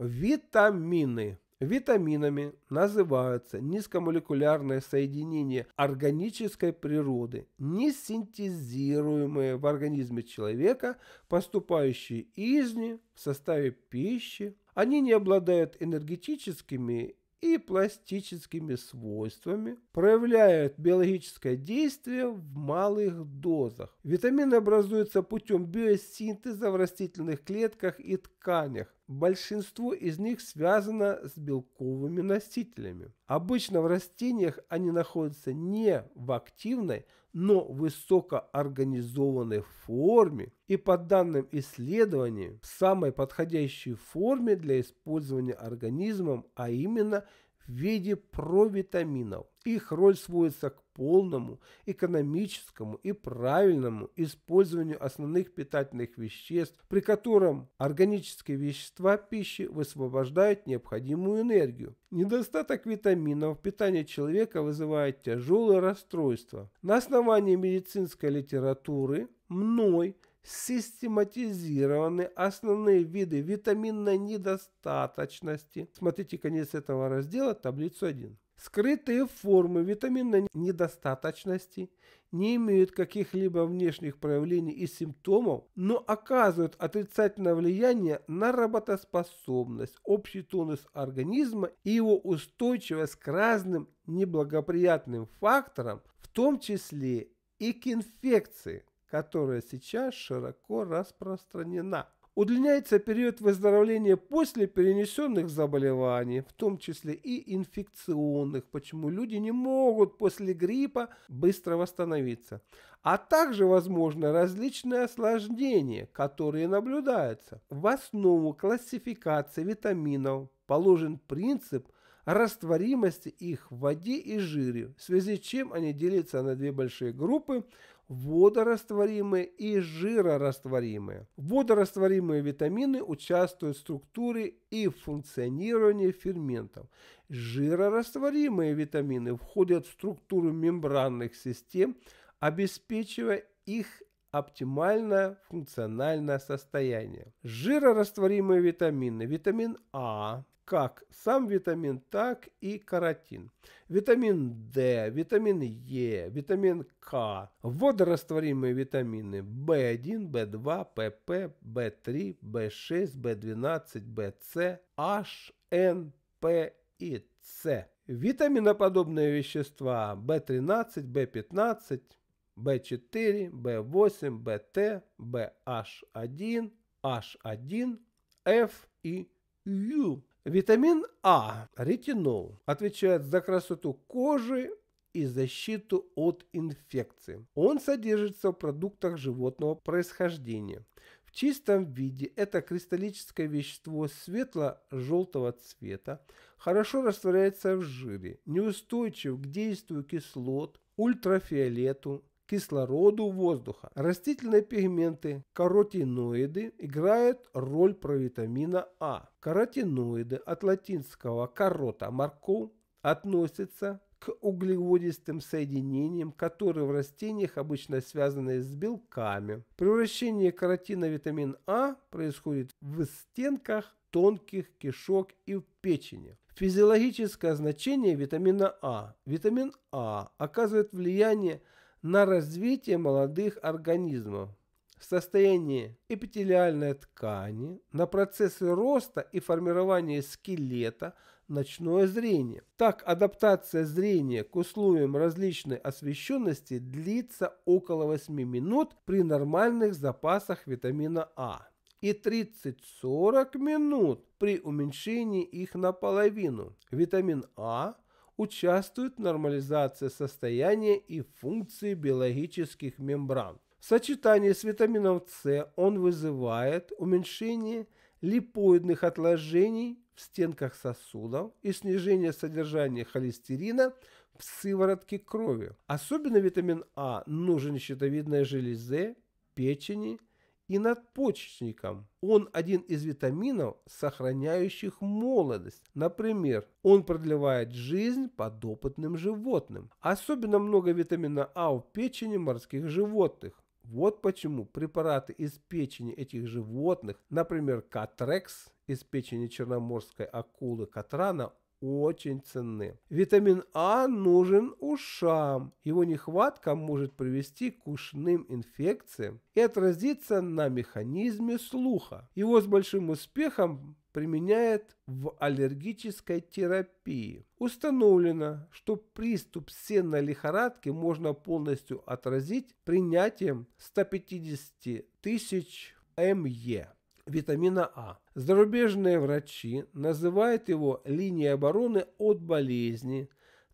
Витамины. Витаминами называются низкомолекулярные соединения органической природы, не синтезируемые в организме человека, поступающие извне в составе пищи. Они не обладают энергетическими и пластическими свойствами, проявляют биологическое действие в малых дозах. Витамины образуются путем биосинтеза в растительных клетках и тканях, большинство из них связано с белковыми носителями. Обычно в растениях они находятся не в активной, но высокоорганизованной форме и по данным исследований в самой подходящей форме для использования организмом, а именно – в виде провитаминов. Их роль сводится к полному, экономическому и правильному использованию основных питательных веществ, при котором органические вещества пищи высвобождают необходимую энергию. Недостаток витаминов в питании человека вызывает тяжелые расстройства. На основании медицинской литературы мной – систематизированы основные виды витаминной недостаточности. Смотрите конец этого раздела, таблицу 1. Скрытые формы витаминной недостаточности не имеют каких-либо внешних проявлений и симптомов, но оказывают отрицательное влияние на работоспособность, общий тонус организма и его устойчивость к разным неблагоприятным факторам, в том числе и к инфекции которая сейчас широко распространена. Удлиняется период выздоровления после перенесенных заболеваний, в том числе и инфекционных, почему люди не могут после гриппа быстро восстановиться. А также возможны различные осложнения, которые наблюдаются. В основу классификации витаминов положен принцип – растворимости их в воде и жире, в связи с чем они делятся на две большие группы – водорастворимые и жирорастворимые. Водорастворимые витамины участвуют в структуре и функционировании ферментов. Жирорастворимые витамины входят в структуру мембранных систем, обеспечивая их оптимальное функциональное состояние. Жирорастворимые витамины. Витамин А, как сам витамин, так и каротин. Витамин D, витамин Е, витамин К, водорастворимые витамины В1, В2, ПП, В3, В6, В12, ВС, H, N П и С. Витаминоподобные вещества В13, В15, B4, B8, BT, BH1, H1, F и U. Витамин А, ретинол, отвечает за красоту кожи и защиту от инфекции. Он содержится в продуктах животного происхождения. В чистом виде это кристаллическое вещество светло-желтого цвета, хорошо растворяется в жире, неустойчив к действию кислот, ультрафиолету, кислороду воздуха. Растительные пигменты, каротиноиды играют роль провитамина А. Каротиноиды от латинского «карота» – морков относятся к углеводистым соединениям, которые в растениях обычно связаны с белками. Превращение каротина в витамин А происходит в стенках тонких кишок и в печени. Физиологическое значение витамина А. Витамин А оказывает влияние на развитие молодых организмов, состояние эпителиальной ткани, на процессы роста и формирования скелета, ночное зрение. Так, адаптация зрения к условиям различной освещенности длится около 8 минут при нормальных запасах витамина А и 30-40 минут при уменьшении их наполовину. Витамин А – участвует нормализация состояния и функции биологических мембран. В сочетании с витамином С он вызывает уменьшение липоидных отложений в стенках сосудов и снижение содержания холестерина в сыворотке крови. Особенно витамин А нужен щитовидной железе, печени – и надпочечником Он один из витаминов, сохраняющих молодость. Например, он продлевает жизнь подопытным животным. Особенно много витамина А в печени морских животных. Вот почему препараты из печени этих животных, например, катрекс из печени черноморской акулы катрана, очень ценны. Витамин А нужен ушам. Его нехватка может привести к ушным инфекциям и отразиться на механизме слуха. Его с большим успехом применяет в аллергической терапии. Установлено, что приступ сенной лихорадки можно полностью отразить принятием 150 тысяч МЕ витамина А. Зарубежные врачи называют его линией обороны от болезни,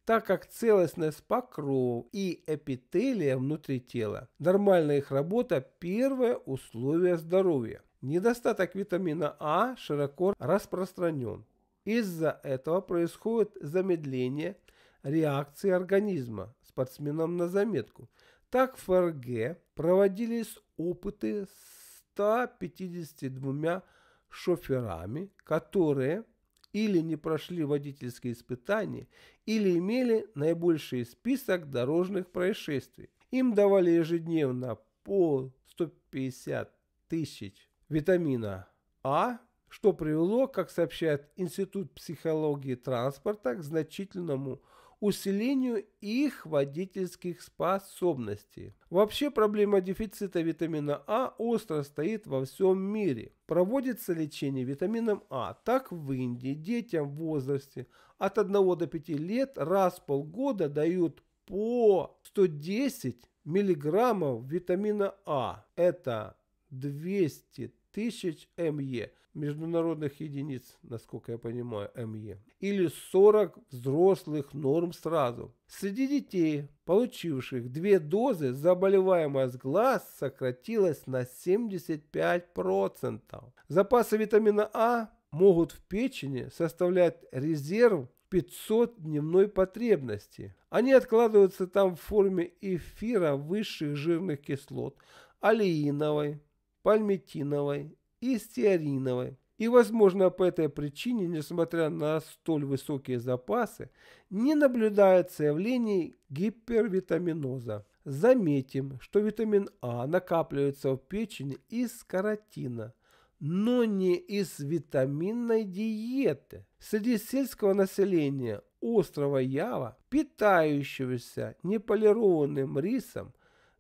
так как целостность покров и эпителия внутри тела, нормальная их работа – первое условие здоровья. Недостаток витамина А широко распространен. Из-за этого происходит замедление реакции организма, спортсменам на заметку. Так в ФРГ проводились опыты с 152 шоферами, которые или не прошли водительские испытания, или имели наибольший список дорожных происшествий. Им давали ежедневно по 150 тысяч витамина А, что привело, как сообщает Институт психологии транспорта, к значительному усилению их водительских способностей. Вообще проблема дефицита витамина А остро стоит во всем мире. Проводится лечение витамином А. Так в Индии детям в возрасте от 1 до 5 лет раз в полгода дают по 110 миллиграммов витамина А. Это 200 тысяч МЕ – международных единиц, насколько я понимаю, МЕ, или 40 взрослых норм сразу. Среди детей, получивших две дозы, заболеваемость глаз сократилась на 75%. Запасы витамина А могут в печени составлять резерв 500 дневной потребности. Они откладываются там в форме эфира высших жирных кислот, алииновой, пальмитиновой и стеариновой. И, возможно, по этой причине, несмотря на столь высокие запасы, не наблюдается явлений гипервитаминоза. Заметим, что витамин А накапливается в печени из каротина, но не из витаминной диеты. Среди сельского населения острова Ява, питающегося неполированным рисом,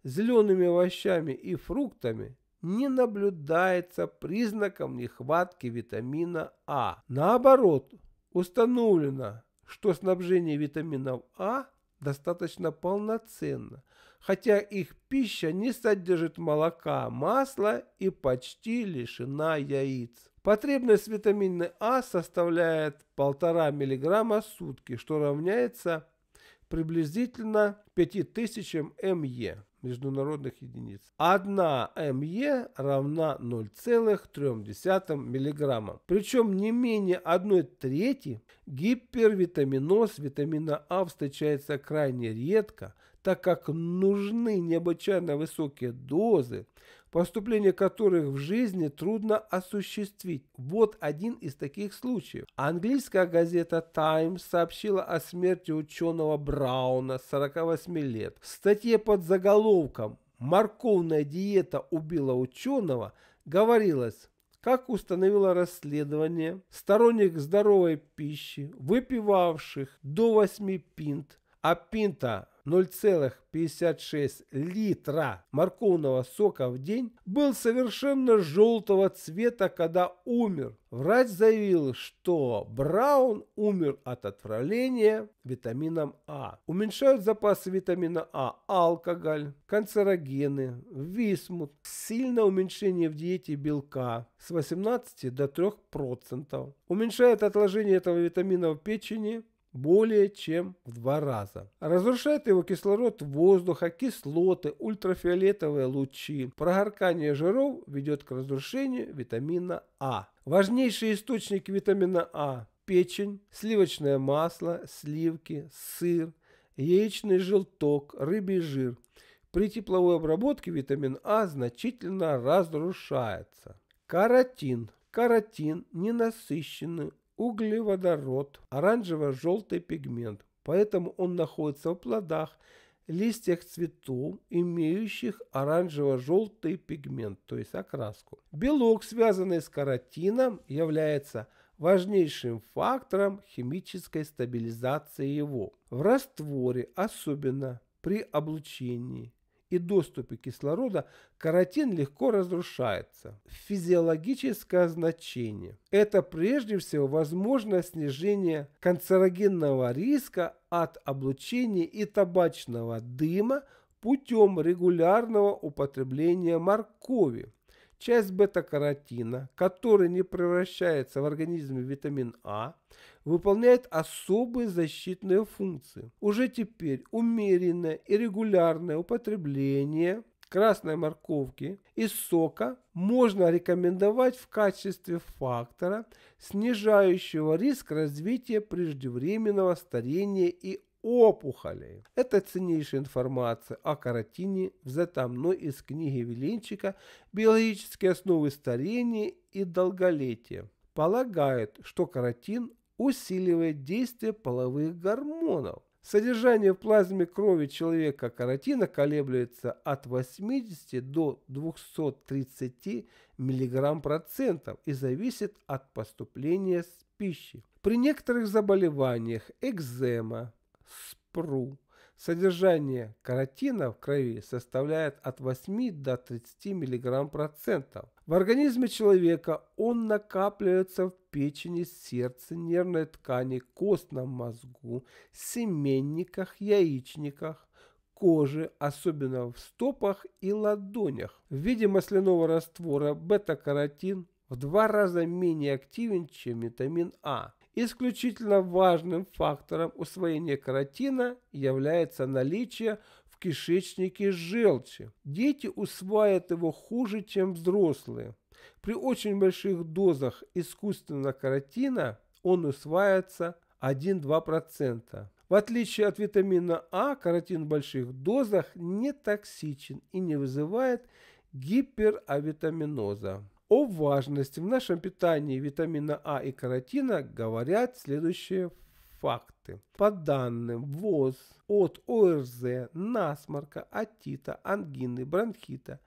зелеными овощами и фруктами, не наблюдается признаков нехватки витамина А. Наоборот, установлено, что снабжение витаминов А достаточно полноценно, хотя их пища не содержит молока, масла и почти лишена яиц. Потребность витамина А составляет 1,5 мг в сутки, что равняется приблизительно 5000 МЕ международных единиц. 1 МЕ равна 0,3 мг. Причем не менее 1 трети гипервитаминоз витамина А встречается крайне редко – так как нужны необычайно высокие дозы, поступление которых в жизни трудно осуществить. Вот один из таких случаев. Английская газета Time сообщила о смерти ученого Брауна, 48 лет. В статье под заголовком «Морковная диета убила ученого» говорилось, как установило расследование, сторонник здоровой пищи, выпивавших до 8 пинт а пинта 0,56 литра морковного сока в день был совершенно желтого цвета, когда умер. Врач заявил, что Браун умер от отравления витамином А. Уменьшают запасы витамина А алкоголь, канцерогены, висмут, сильное уменьшение в диете белка с 18 до 3%. Уменьшает отложение этого витамина в печени, более чем в два раза. Разрушает его кислород воздуха, кислоты, ультрафиолетовые лучи. Прогоркание жиров ведет к разрушению витамина А. Важнейший источник витамина А – печень, сливочное масло, сливки, сыр, яичный желток, рыбий жир. При тепловой обработке витамин А значительно разрушается. Каротин. Каротин – ненасыщенный углеводород, оранжево-желтый пигмент, поэтому он находится в плодах, листьях цветов, имеющих оранжево-желтый пигмент, то есть окраску. Белок, связанный с каротином, является важнейшим фактором химической стабилизации его. В растворе, особенно при облучении, и доступе кислорода, каротин легко разрушается. Физиологическое значение – это прежде всего возможное снижение канцерогенного риска от облучения и табачного дыма путем регулярного употребления моркови, Часть бета-каротина, который не превращается в организме в витамин А, выполняет особые защитные функции. Уже теперь умеренное и регулярное употребление красной морковки и сока можно рекомендовать в качестве фактора, снижающего риск развития преждевременного старения и опухолей. Это ценнейшая информация о каротине, взята мной из книги Веленчика «Биологические основы старения и долголетия». Полагает, что каротин усиливает действие половых гормонов. Содержание в плазме крови человека каротина колеблется от 80 до 230 мг процентов и зависит от поступления с пищи. При некоторых заболеваниях – экзема, СПРУ. Содержание каротина в крови составляет от 8 до 30 мг процентов. В организме человека он накапливается в печени, сердце, нервной ткани, костном мозгу, семенниках, яичниках, коже, особенно в стопах и ладонях. В виде масляного раствора бета-каротин в два раза менее активен, чем витамин А. Исключительно важным фактором усвоения каротина является наличие в кишечнике желчи. Дети усваивают его хуже, чем взрослые. При очень больших дозах искусственного каротина он усваивается 1-2%. В отличие от витамина А, каротин в больших дозах не токсичен и не вызывает гиперавитаминоза. О важности в нашем питании витамина А и каротина говорят следующие факты. По данным ВОЗ от ОРЗ, насморка, атита, ангины, бронхита,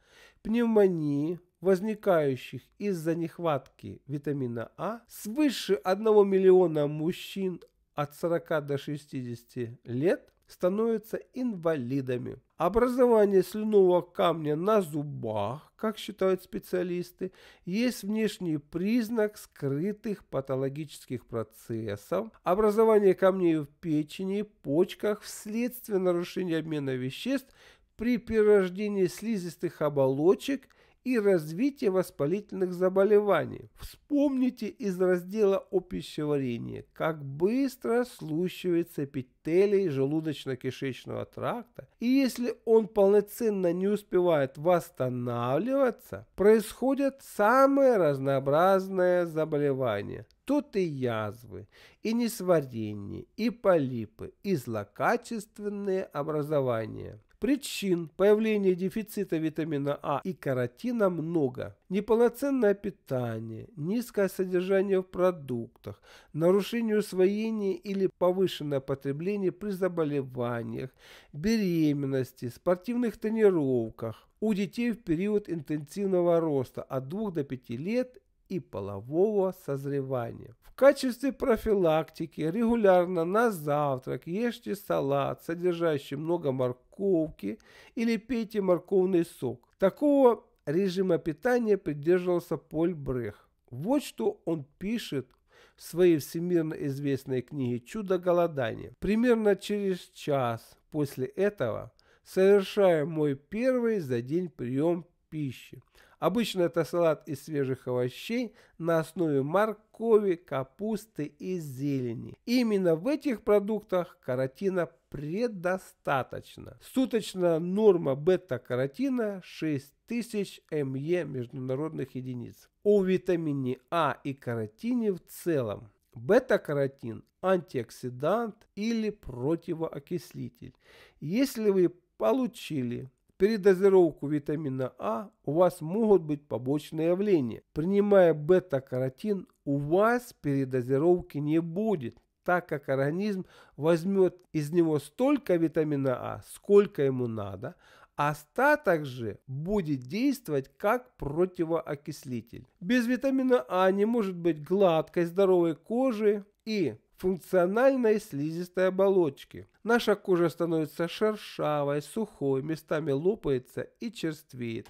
пневмонии, возникающих из-за нехватки витамина А, свыше 1 миллиона мужчин от 40 до 60 лет становятся инвалидами. Образование слюнового камня на зубах, как считают специалисты, есть внешний признак скрытых патологических процессов. Образование камней в печени, почках вследствие нарушения обмена веществ при перерождении слизистых оболочек – и развитие воспалительных заболеваний. Вспомните из раздела о пищеварении, как быстро слущивается эпителий желудочно-кишечного тракта, и если он полноценно не успевает восстанавливаться, происходят самые разнообразные заболевания. Тут и язвы, и несварение, и полипы, и злокачественные образования. Причин появления дефицита витамина А и каротина много. Неполноценное питание, низкое содержание в продуктах, нарушение усвоения или повышенное потребление при заболеваниях, беременности, спортивных тренировках, у детей в период интенсивного роста от 2 до 5 лет и полового созревания. В качестве профилактики регулярно на завтрак ешьте салат, содержащий много морковки, или пейте морковный сок. Такого режима питания придерживался Поль Брех. Вот что он пишет в своей всемирно известной книге «Чудо голодания». Примерно через час после этого совершаю мой первый за день прием пищи. Обычно это салат из свежих овощей на основе моркови, капусты и зелени. Именно в этих продуктах каротина предостаточно. Суточная норма бета-каротина 6000 МЕ международных единиц. О витамине А и каротине в целом. Бета-каротин – антиоксидант или противоокислитель. Если вы получили передозировку витамина А у вас могут быть побочные явления. Принимая бета-каротин, у вас передозировки не будет, так как организм возьмет из него столько витамина А, сколько ему надо, а Остаток же будет действовать как противоокислитель. Без витамина А не может быть гладкой здоровой кожи и функциональной слизистой оболочки. Наша кожа становится шершавой, сухой, местами лопается и черствеет.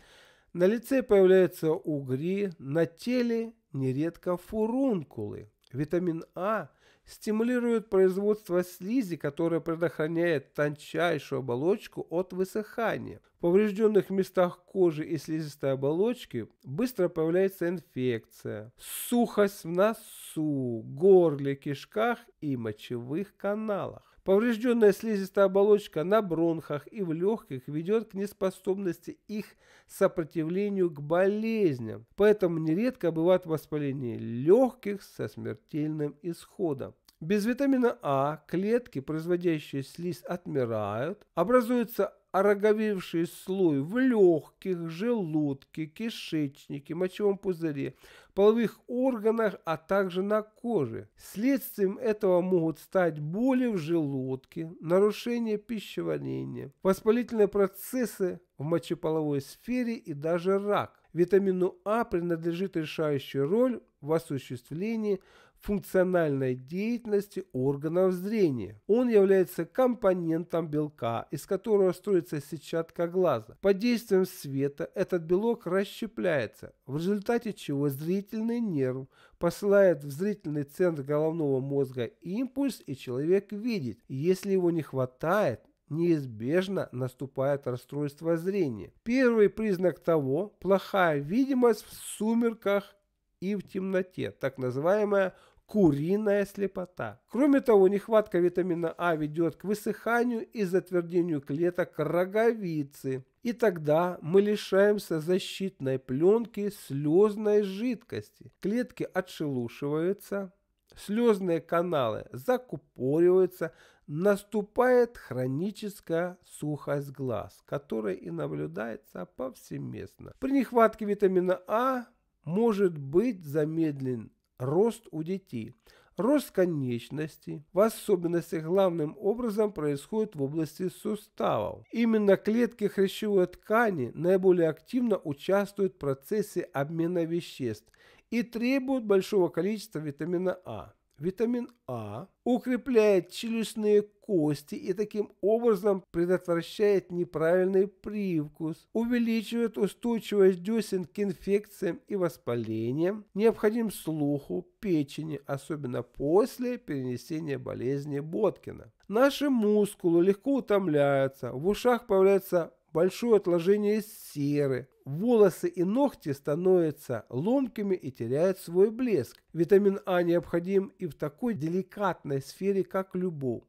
На лице появляются угри, на теле нередко фурункулы. Витамин А – стимулирует производство слизи, которая предохраняет тончайшую оболочку от высыхания. В поврежденных местах кожи и слизистой оболочки быстро появляется инфекция, сухость в носу, горле, кишках и мочевых каналах. Поврежденная слизистая оболочка на бронхах и в легких ведет к неспособности их сопротивлению к болезням, поэтому нередко бывает воспаление легких со смертельным исходом. Без витамина А клетки, производящие слизь, отмирают, образуется ороговевший слой в легких, желудке, кишечнике, мочевом пузыре, половых органах, а также на коже. Следствием этого могут стать боли в желудке, нарушение пищеварения, воспалительные процессы в мочеполовой сфере и даже рак. Витамину А принадлежит решающую роль в осуществлении функциональной деятельности органов зрения. Он является компонентом белка, из которого строится сетчатка глаза. Под действием света этот белок расщепляется, в результате чего зрительный нерв посылает в зрительный центр головного мозга импульс, и человек видит. Если его не хватает, неизбежно наступает расстройство зрения. Первый признак того – плохая видимость в сумерках и в темноте, так называемая куриная слепота. Кроме того, нехватка витамина А ведет к высыханию и затвердению клеток роговицы. И тогда мы лишаемся защитной пленки слезной жидкости. Клетки отшелушиваются, слезные каналы закупориваются, наступает хроническая сухость глаз, которая и наблюдается повсеместно. При нехватке витамина А может быть замедлен рост у детей. Рост конечностей, в особенности главным образом, происходит в области суставов. Именно клетки хрящевой ткани наиболее активно участвуют в процессе обмена веществ и требуют большого количества витамина А. Витамин А укрепляет челюстные кости и таким образом предотвращает неправильный привкус, увеличивает устойчивость десен к инфекциям и воспалениям, необходим слуху, печени, особенно после перенесения болезни Боткина. Наши мускулы легко утомляются, в ушах появляется большое отложение серы, волосы и ногти становятся ломкими и теряют свой блеск. Витамин А необходим и в такой деликатной сфере, как любовь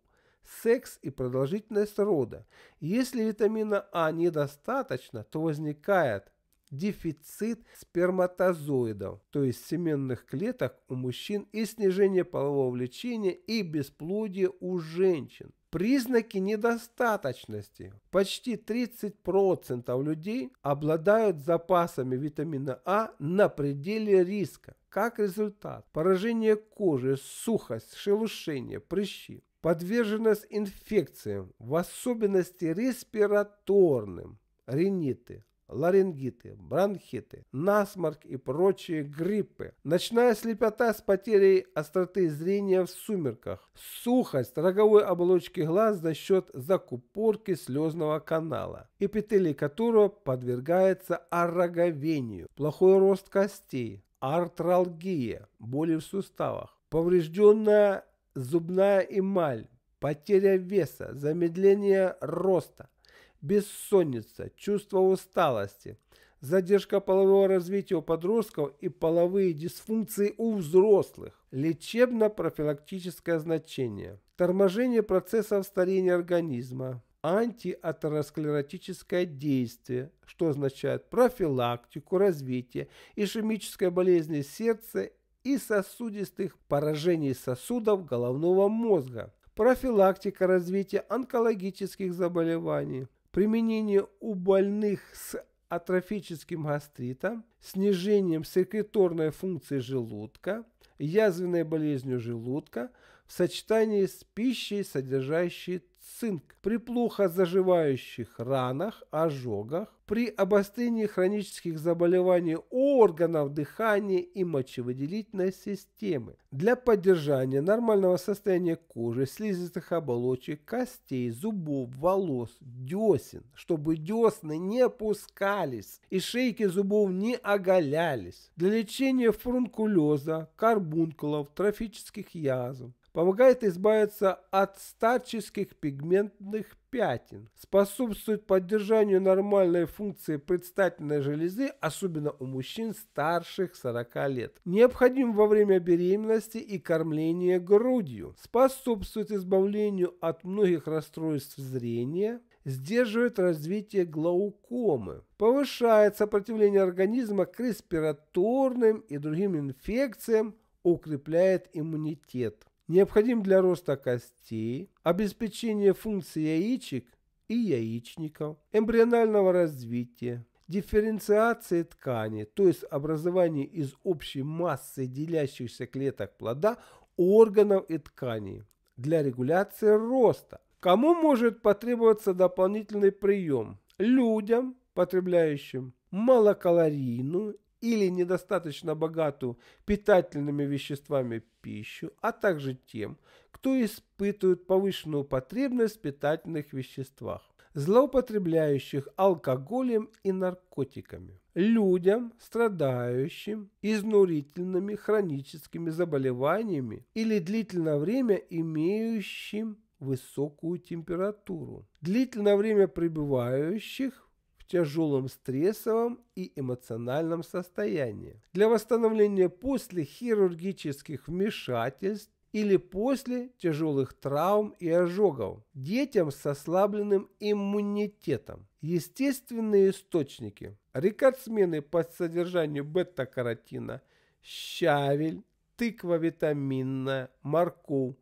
секс и продолжительность рода. Если витамина А недостаточно, то возникает дефицит сперматозоидов, то есть семенных клеток у мужчин и снижение полового влечения и бесплодие у женщин. Признаки недостаточности. Почти 30% людей обладают запасами витамина А на пределе риска. Как результат, поражение кожи, сухость, шелушение, прыщи, подверженность инфекциям, в особенности респираторным, риниты, ларингиты, бронхиты, насморк и прочие гриппы, ночная слепота с потерей остроты зрения в сумерках, сухость роговой оболочки глаз за счет закупорки слезного канала, эпителий которого подвергается ороговению, плохой рост костей, артралгия, боли в суставах, поврежденная зубная эмаль, потеря веса, замедление роста – бессонница, чувство усталости, задержка полового развития у подростков и половые дисфункции у взрослых, лечебно-профилактическое значение, торможение процессов старения организма, антиатеросклеротическое действие, что означает профилактику развития ишемической болезни сердца и сосудистых поражений сосудов головного мозга, профилактика развития онкологических заболеваний, применение у больных с атрофическим гастритом, снижением секреторной функции желудка, язвенной болезнью желудка в сочетании с пищей, содержащей цинк, при плохо заживающих ранах, ожогах, при обострении хронических заболеваний органов дыхания и мочевыделительной системы, для поддержания нормального состояния кожи, слизистых оболочек, костей, зубов, волос, десен, чтобы десны не опускались и шейки зубов не оголялись, для лечения фрункулеза, карбункулов, трофических язв, помогает избавиться от старческих пигментных пятен, способствует поддержанию нормальной функции предстательной железы, особенно у мужчин старших 40 лет. Необходим во время беременности и кормления грудью, способствует избавлению от многих расстройств зрения, сдерживает развитие глаукомы, повышает сопротивление организма к респираторным и другим инфекциям, укрепляет иммунитет необходим для роста костей, обеспечения функций яичек и яичников, эмбрионального развития, дифференциации ткани, то есть образования из общей массы делящихся клеток плода, органов и тканей для регуляции роста. Кому может потребоваться дополнительный прием? Людям, потребляющим малокалорийную или недостаточно богатую питательными веществами пищу, а также тем, кто испытывает повышенную потребность в питательных веществах, злоупотребляющих алкоголем и наркотиками, людям, страдающим изнурительными хроническими заболеваниями или длительное время имеющим высокую температуру, длительное время пребывающих тяжелом стрессовом и эмоциональном состоянии. Для восстановления после хирургических вмешательств или после тяжелых травм и ожогов, детям с ослабленным иммунитетом. Естественные источники. Рекордсмены по содержанию бета-каротина, щавель, тыква витаминная, морковь,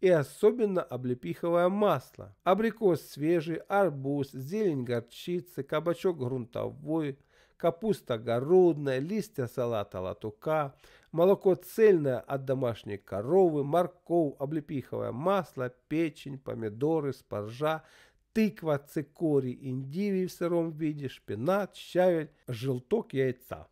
и особенно облепиховое масло. Абрикос свежий, арбуз, зелень горчицы, кабачок грунтовой, капуста огородная, листья салата латука, молоко цельное от домашней коровы, морковь, облепиховое масло, печень, помидоры, спаржа, тыква, цикорий, индивий в сыром виде, шпинат, щавель, желток яйца.